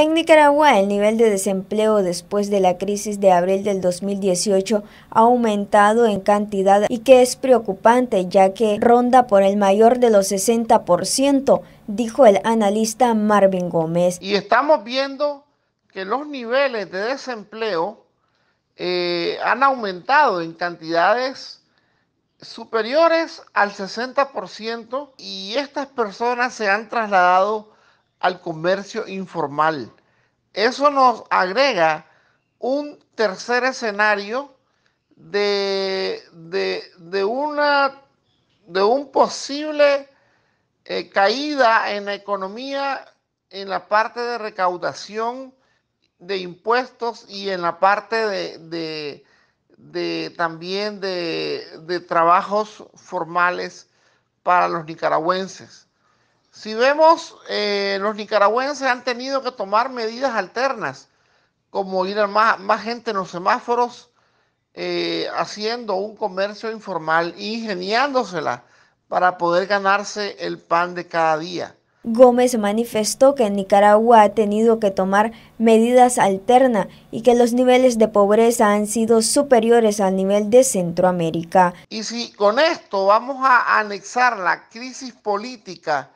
En Nicaragua, el nivel de desempleo después de la crisis de abril del 2018 ha aumentado en cantidad y que es preocupante ya que ronda por el mayor de los 60%, dijo el analista Marvin Gómez. Y estamos viendo que los niveles de desempleo eh, han aumentado en cantidades superiores al 60% y estas personas se han trasladado al comercio informal. Eso nos agrega un tercer escenario de, una de un posible eh, caída en la economía en la parte de recaudación de impuestos y en la parte de, también de trabajos formales para los nicaragüenses. Si vemos, eh, los nicaragüenses han tenido que tomar medidas alternas, como ir a más, gente en los semáforos, eh, haciendo un comercio informal, ingeniándosela para poder ganarse el pan de cada día. Gómez manifestó que Nicaragua ha tenido que tomar medidas alternas y que los niveles de pobreza han sido superiores al nivel de Centroamérica. Y si con esto vamos a anexar la crisis política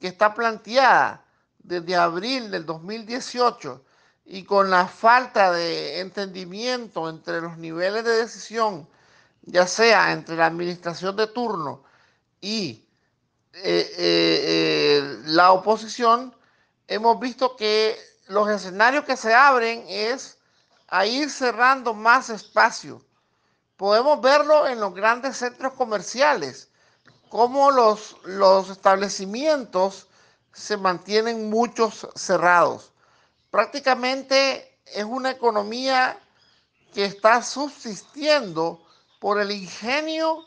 que está planteada desde abril del 2018 y con la falta de entendimiento entre los niveles de decisión, ya sea entre la administración de turno y eh, eh, eh, la oposición, hemos visto que los escenarios que se abren es a ir cerrando más espacio. Podemos verlo en los grandes centros comerciales, cómo los, establecimientos se mantienen muchos cerrados. Prácticamente es una economía que está subsistiendo por el ingenio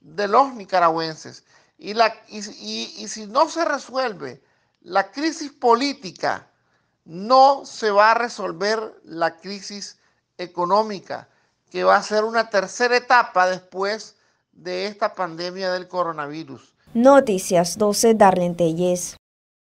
de los nicaragüenses. Y, la, y si no se resuelve la crisis política, no se va a resolver la crisis económica, que va a ser una tercera etapa después de esta pandemia del coronavirus. Noticias 12, Darlene Telles.